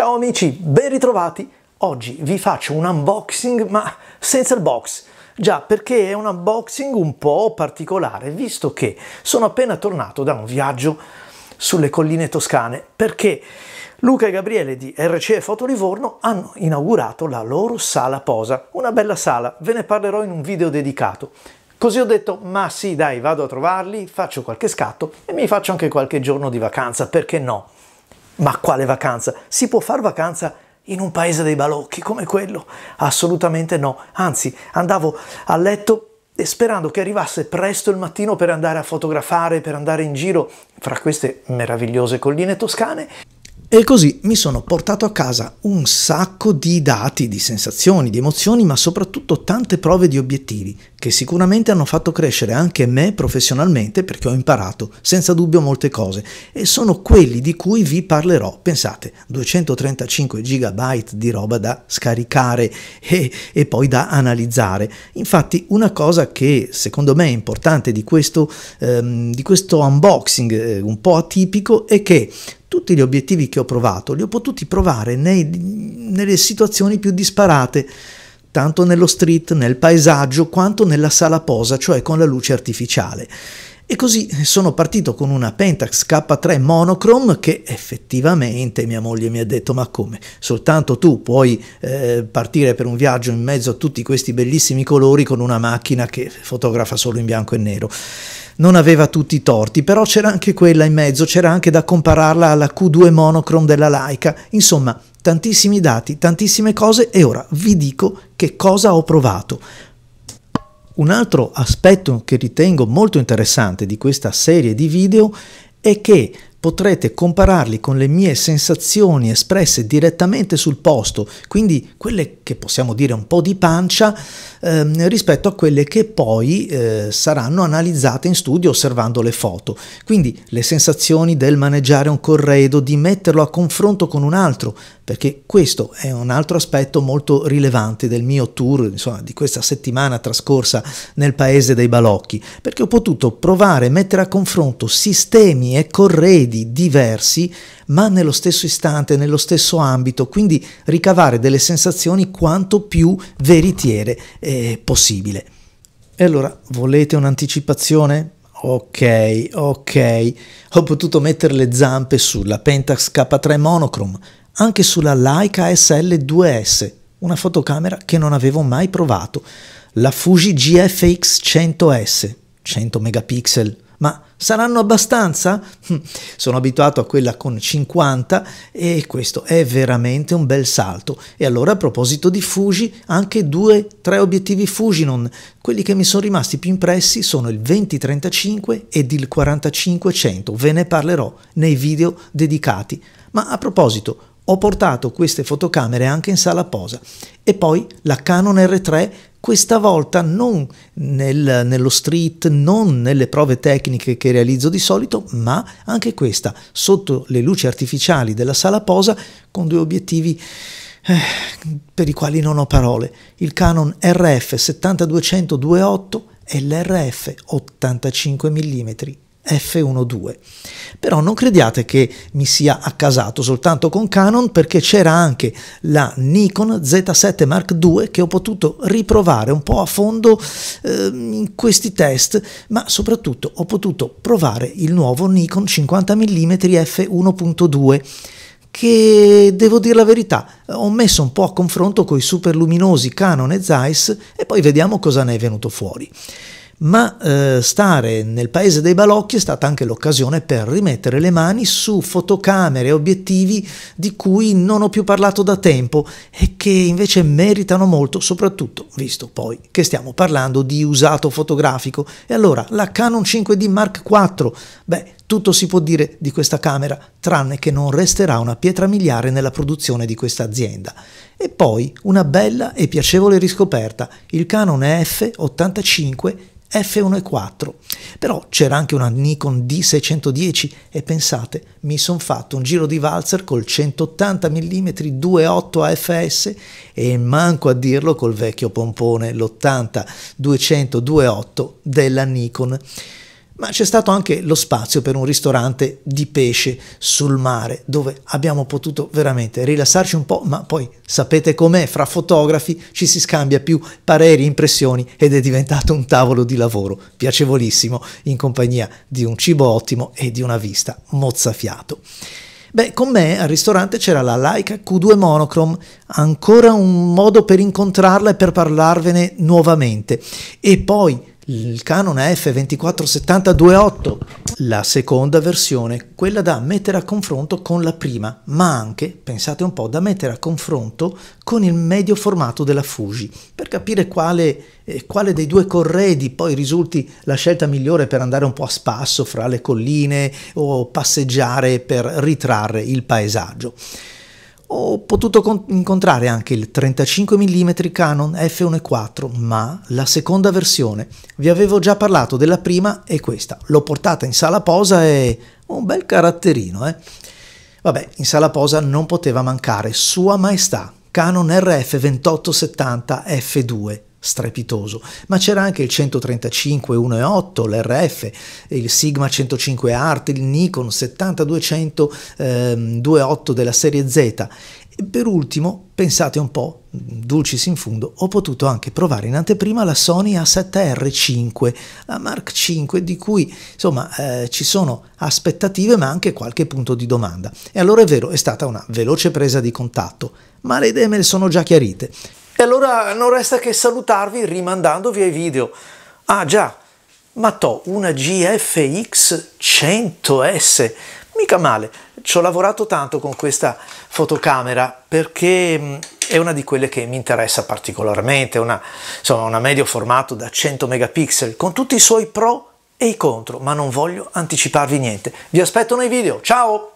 Ciao amici, ben ritrovati! Oggi vi faccio un unboxing ma senza il box. Già, perché è un unboxing un po' particolare, visto che sono appena tornato da un viaggio sulle colline toscane, perché Luca e Gabriele di RCE Foto Livorno hanno inaugurato la loro sala posa, una bella sala, ve ne parlerò in un video dedicato. Così ho detto, ma sì dai, vado a trovarli, faccio qualche scatto e mi faccio anche qualche giorno di vacanza, perché no? Ma quale vacanza? Si può fare vacanza in un paese dei balocchi come quello? Assolutamente no. Anzi, andavo a letto eh, sperando che arrivasse presto il mattino per andare a fotografare, per andare in giro fra queste meravigliose colline toscane e così mi sono portato a casa un sacco di dati, di sensazioni, di emozioni, ma soprattutto tante prove di obiettivi che sicuramente hanno fatto crescere anche me professionalmente perché ho imparato senza dubbio molte cose e sono quelli di cui vi parlerò. Pensate, 235 GB di roba da scaricare e, e poi da analizzare. Infatti una cosa che secondo me è importante di questo, ehm, di questo unboxing eh, un po' atipico è che tutti gli obiettivi che ho provato li ho potuti provare nei, nelle situazioni più disparate, tanto nello street, nel paesaggio, quanto nella sala posa, cioè con la luce artificiale. E così sono partito con una Pentax K3 monochrome che effettivamente mia moglie mi ha detto ma come? Soltanto tu puoi eh, partire per un viaggio in mezzo a tutti questi bellissimi colori con una macchina che fotografa solo in bianco e nero non aveva tutti i torti, però c'era anche quella in mezzo, c'era anche da compararla alla Q2 monochrome della Leica. Insomma, tantissimi dati, tantissime cose e ora vi dico che cosa ho provato. Un altro aspetto che ritengo molto interessante di questa serie di video è che potrete compararli con le mie sensazioni espresse direttamente sul posto, quindi quelle che possiamo dire un po' di pancia eh, rispetto a quelle che poi eh, saranno analizzate in studio osservando le foto. Quindi le sensazioni del maneggiare un corredo, di metterlo a confronto con un altro, perché questo è un altro aspetto molto rilevante del mio tour, insomma, di questa settimana trascorsa nel paese dei balocchi, perché ho potuto provare a mettere a confronto sistemi e corredi piedi diversi, ma nello stesso istante, nello stesso ambito, quindi ricavare delle sensazioni quanto più veritiere eh, possibile. E allora, volete un'anticipazione? Ok, ok. Ho potuto mettere le zampe sulla Pentax K3 Monochrome, anche sulla Leica SL2S, una fotocamera che non avevo mai provato, la Fuji GFX 100S, 100 megapixel, ma Saranno abbastanza? Sono abituato a quella con 50 e questo è veramente un bel salto. E allora a proposito di Fuji, anche due, tre obiettivi Fujinon. Quelli che mi sono rimasti più impressi sono il 2035 ed il 4500. Ve ne parlerò nei video dedicati. Ma a proposito, ho portato queste fotocamere anche in sala posa e poi la Canon R3 questa volta non nel, nello street, non nelle prove tecniche che realizzo di solito, ma anche questa, sotto le luci artificiali della sala posa, con due obiettivi eh, per i quali non ho parole. Il Canon RF 7200-28 e l'RF 85 mm F12. Però non crediate che mi sia accasato soltanto con Canon perché c'era anche la Nikon Z7 Mark II che ho potuto riprovare un po' a fondo eh, in questi test, ma soprattutto ho potuto provare il nuovo Nikon 50 mm F1.2 che devo dire la verità, ho messo un po' a confronto con i super luminosi Canon e Zeiss e poi vediamo cosa ne è venuto fuori ma eh, stare nel paese dei balocchi è stata anche l'occasione per rimettere le mani su fotocamere e obiettivi di cui non ho più parlato da tempo e che invece meritano molto, soprattutto visto poi che stiamo parlando di usato fotografico. E allora la Canon 5D Mark IV, beh, tutto si può dire di questa camera, tranne che non resterà una pietra miliare nella produzione di questa azienda. E poi una bella e piacevole riscoperta, il Canon F85 F1.4. Però c'era anche una Nikon D610 e pensate, mi sono fatto un giro di valzer col 180 mm 2.8 AFS e manco a dirlo col vecchio pompone, l'80 200 2.8 della Nikon ma c'è stato anche lo spazio per un ristorante di pesce sul mare dove abbiamo potuto veramente rilassarci un po', ma poi sapete com'è, fra fotografi ci si scambia più pareri, impressioni ed è diventato un tavolo di lavoro piacevolissimo in compagnia di un cibo ottimo e di una vista mozzafiato. Beh, con me al ristorante c'era la Leica Q2 Monochrome, ancora un modo per incontrarla e per parlarvene nuovamente. E poi il Canon f 2.8, la seconda versione, quella da mettere a confronto con la prima, ma anche, pensate un po', da mettere a confronto con il medio formato della Fuji, per capire quale, eh, quale dei due corredi poi risulti la scelta migliore per andare un po' a spasso fra le colline o passeggiare per ritrarre il paesaggio. Ho potuto con- incontrare anche il 35 mm Canon F1.4, ma la seconda versione. Vi avevo già parlato della prima e questa. L'ho portata in sala posa e un bel caratterino, eh. Vabbè, in sala posa non poteva mancare Sua Maestà Canon RF 2870 F2 strepitoso, ma c'era anche il 135 1.8, l'RF, il Sigma 105 Art, il Nikon 7200 eh, 2.8 della serie Z. E per ultimo, pensate un po', dulcis in fundo, ho potuto anche provare in anteprima la Sony A7R5, la Mark V di cui insomma eh, ci sono aspettative ma anche qualche punto di domanda. E allora è vero, è stata una veloce presa di contatto, ma le idee me le sono già chiarite. E allora non resta che salutarvi rimandandovi ai video. Ah già, ma to una GFX 100S, mica male. Ci ho lavorato tanto con questa fotocamera perché mm, è una di quelle che mi interessa particolarmente, una, insomma, una medio formato da 100 megapixel con tutti i suoi pro e i contro, ma non voglio anticiparvi niente. Vi aspetto nei video, ciao!